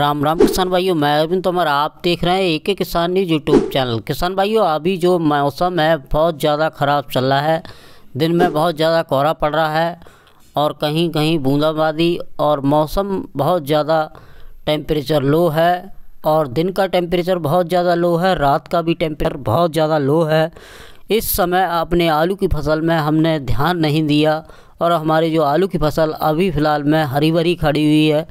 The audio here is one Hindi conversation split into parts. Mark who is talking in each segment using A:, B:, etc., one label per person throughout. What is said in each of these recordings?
A: राम राम किसान भाइयों मैं अरविंद तोमर आप देख रहे हैं एक किसान न्यूज यूट्यूब चैनल किसान भाइयों अभी जो मौसम है बहुत ज़्यादा ख़राब चल रहा है दिन में बहुत ज़्यादा कोहरा पड़ रहा है और कहीं कहीं बूंदाबांदी और मौसम बहुत ज़्यादा टेम्परेचर लो है और दिन का टेम्परेचर बहुत ज़्यादा लो है रात का भी टेम्परेचर बहुत ज़्यादा लो है इस समय अपने आलू की फसल में हमने ध्यान नहीं दिया और हमारी जो आलू की फसल अभी फ़िलहाल में हरी भरी खड़ी हुई है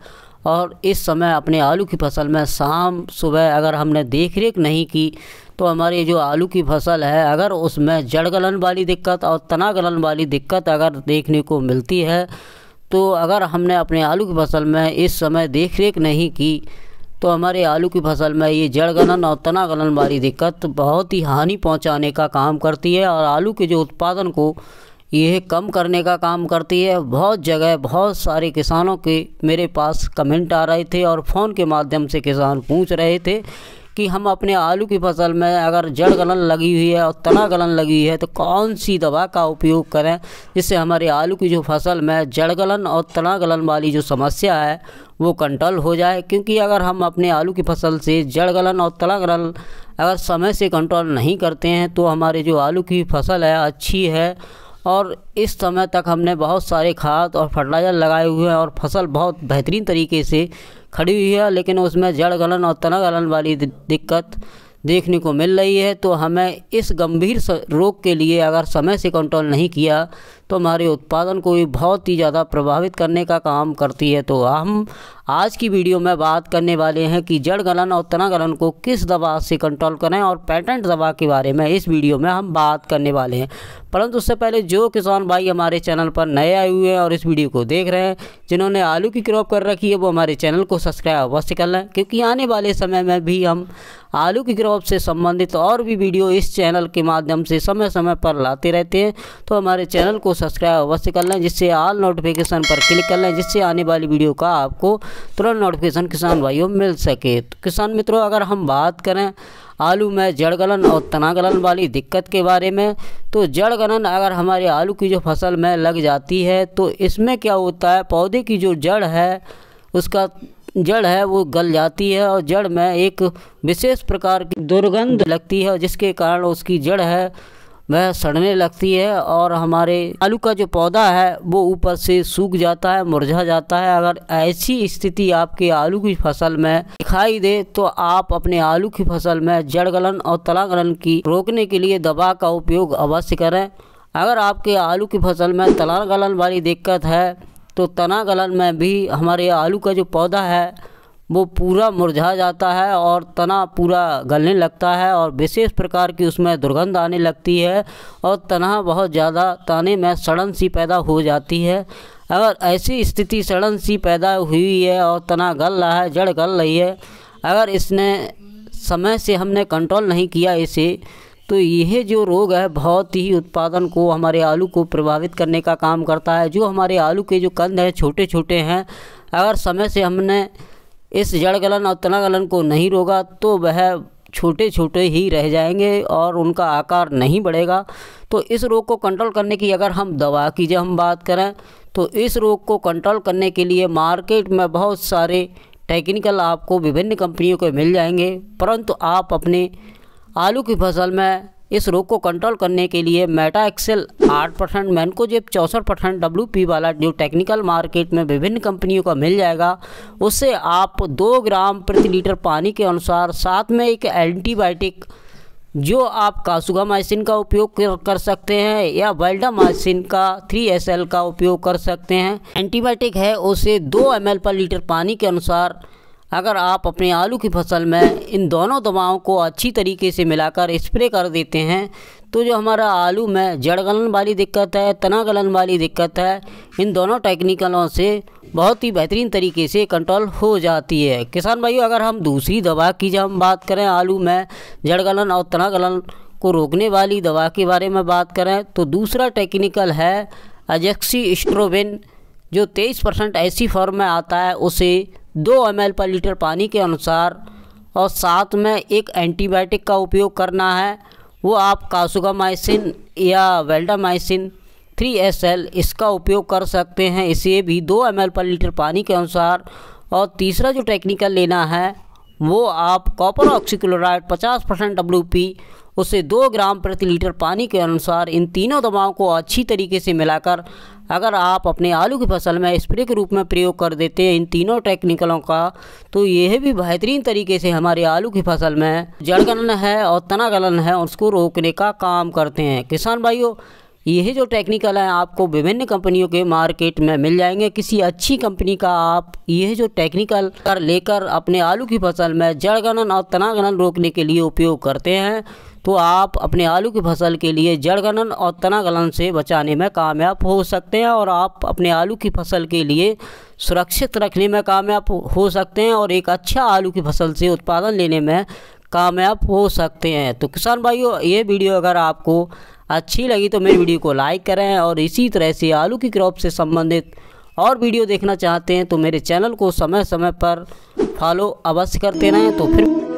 A: और इस समय अपने आलू की फसल में शाम सुबह अगर हमने देख रेख नहीं की तो हमारी जो आलू की फसल है अगर उसमें जड़ गलन वाली दिक्कत और तना गलन वाली दिक्कत अगर देखने को मिलती है तो अगर हमने अपने आलू की फसल में इस समय देख रेख नहीं की तो हमारे आलू की फसल में ये जड़ गलन और तना गलन वाली दिक्कत बहुत ही हानि पहुंचाने का काम करती है और आलू के जो उत्पादन को यह कम करने का काम करती है बहुत जगह बहुत सारे किसानों के मेरे पास कमेंट आ रहे थे और फ़ोन के माध्यम से किसान पूछ रहे थे कि हम अपने आलू की फसल में अगर जड़ गलन लगी हुई है और तना गलन लगी हुई है तो कौन सी दवा का उपयोग करें जिससे हमारे आलू की जो फसल में जड़ गलन और तना गलन वाली जो समस्या है वो कंट्रोल हो जाए क्योंकि अगर हम अपने आलू की फसल से जड़ गलन और तना गलन अगर समय से कंट्रोल नहीं करते हैं तो हमारे जो आलू की फसल है अच्छी है और इस समय तक हमने बहुत सारे खाद और फर्टिलाइज़र लगाए हुए हैं और फसल बहुत बेहतरीन तरीके से खड़ी हुई है लेकिन उसमें जड़ गलन और तना गलन वाली दिक्कत देखने को मिल रही है तो हमें इस गंभीर रोग के लिए अगर समय से कंट्रोल नहीं किया तो हमारे उत्पादन को भी बहुत ही ज़्यादा प्रभावित करने का काम करती है तो हम आज की वीडियो में बात करने वाले हैं कि जड़ गलन और तना गलन को किस दवा से कंट्रोल करें और पेटेंट दवा के बारे में इस वीडियो में हम बात करने वाले हैं परंतु उससे पहले जो किसान भाई हमारे चैनल पर नए आए हुए हैं और इस वीडियो को देख रहे हैं जिन्होंने आलू की क्रॉप कर रखी है वो हमारे चैनल को सब्सक्राइब अवश्य कर लें क्योंकि आने वाले समय में भी हम आलू की क्रॉप से संबंधित और भी वीडियो इस चैनल के माध्यम से समय समय पर लाते रहते हैं तो हमारे चैनल को सब्सक्राइब अवश्य कर लें जिससे ऑल नोटिफिकेशन पर क्लिक कर लें जिससे आने वाली वीडियो का आपको तुरंत नोटिफिकेशन किसान भाइयों मिल सके तो किसान मित्रों अगर हम बात करें आलू में जड़ गलन और तना गलन वाली दिक्कत के बारे में तो जड़ गलन अगर हमारे आलू की जो फसल में लग जाती है तो इसमें क्या होता है पौधे की जो जड़ है उसका जड़ है वो गल जाती है और जड़ में एक विशेष प्रकार की दुर्गंध लगती है जिसके कारण उसकी जड़ है वह सड़ने लगती है और हमारे आलू का जो पौधा है वो ऊपर से सूख जाता है मुरझा जाता है अगर ऐसी स्थिति आपके आलू की फसल में दिखाई दे तो आप अपने आलू की फसल में जड़ गलन और तला गलन की रोकने के लिए दवा का उपयोग अवश्य करें अगर आपके आलू की फसल में तला गलन वाली दिक्कत है तो तना गलन में भी हमारे आलू का जो पौधा है वो पूरा मुरझा जाता है और तना पूरा गलने लगता है और विशेष प्रकार की उसमें दुर्गंध आने लगती है और तना बहुत ज़्यादा ताने में सड़न सी पैदा हो जाती है अगर ऐसी स्थिति सड़न सी पैदा हुई है और तना गल रहा है जड़ गल रही है अगर इसने समय से हमने कंट्रोल नहीं किया इसे तो यह जो रोग है बहुत ही उत्पादन को हमारे आलू को प्रभावित करने का काम करता है जो हमारे आलू के जो कंद हैं छोटे छोटे हैं अगर समय से हमने इस जड़ गलन और तना गलन को नहीं रोगा तो वह छोटे छोटे ही रह जाएंगे और उनका आकार नहीं बढ़ेगा तो इस रोग को कंट्रोल करने की अगर हम दवा की जब हम बात करें तो इस रोग को कंट्रोल करने के लिए मार्केट में बहुत सारे टेक्निकल आपको विभिन्न कंपनियों के मिल जाएंगे परंतु आप अपने आलू की फसल में इस रोग को कंट्रोल करने के लिए मेटा एक्सेल आठ परसेंट मैनकोजेप चौंसठ परसेंट डब्ल्यू वाला जो टेक्निकल मार्केट में विभिन्न कंपनियों का मिल जाएगा उससे आप दो ग्राम प्रति लीटर पानी के अनुसार साथ में एक एंटीबायोटिक जो आप कासुगामाइसिन का उपयोग कर सकते हैं या वाइल्डामाइसिन का 3SL का उपयोग कर सकते हैं एंटीबायोटिक है उसे 2 ml पर लीटर पानी के अनुसार अगर आप अपने आलू की फसल में इन दोनों दवाओं को अच्छी तरीके से मिलाकर स्प्रे कर देते हैं तो जो हमारा आलू में जड़ गलन वाली दिक्कत है तना गलन वाली दिक्कत है इन दोनों टेक्निकलों से बहुत ही बेहतरीन तरीके से कंट्रोल हो जाती है किसान भाइयों अगर हम दूसरी दवा की जब हम बात करें आलू में जड़ गलन और तना गलन को रोकने वाली दवा के बारे में बात करें तो दूसरा टेक्निकल है अजेक्सी स्ट्रोबिन जो तेईस परसेंट ऐसी फॉर्म में आता है उसे दो एम पर लीटर पानी के अनुसार और साथ में एक एंटीबायोटिक का उपयोग करना है वो आप कासुगामाइसिन या वेल्डामाइसिन 3SL इसका उपयोग कर सकते हैं इसे भी दो एम पर लीटर पानी के अनुसार और तीसरा जो टेक्निकल लेना है वो आप कॉपर ऑक्सीक्लोराइड 50 परसेंट डब्ल्यू उसे दो ग्राम प्रति लीटर पानी के अनुसार इन तीनों दवाओं को अच्छी तरीके से मिलाकर अगर आप अपने आलू की फसल में स्प्रे के रूप में प्रयोग कर देते हैं इन तीनों टेक्निकलों का तो यह भी बेहतरीन तरीके से हमारे आलू की फसल में जड़ गलन है और तना गलन है उसको रोकने का काम करते हैं किसान भाइयों यह जो टेक्निकल है आपको विभिन्न कंपनियों के मार्केट में मिल जाएंगे किसी अच्छी कंपनी का आप यह जो टेक्निकल कर लेकर अपने आलू की फसल में जड़ गणन और तना गणन रोकने के लिए उपयोग करते हैं तो आप अपने आलू की फसल के लिए जड़ गलन और तना गलन से बचाने में कामयाब हो सकते हैं और आप अपने आलू की फसल के लिए सुरक्षित रखने में कामयाब हो सकते हैं और एक अच्छा आलू की फसल से उत्पादन लेने में कामयाब हो सकते हैं तो किसान भाइयों ये वीडियो अगर आपको अच्छी लगी तो मेरी वीडियो को लाइक करें और इसी तरह से आलू की क्रॉप से संबंधित और वीडियो देखना चाहते हैं तो मेरे चैनल को समय समय पर फॉलो अवश्य करते रहें तो फिर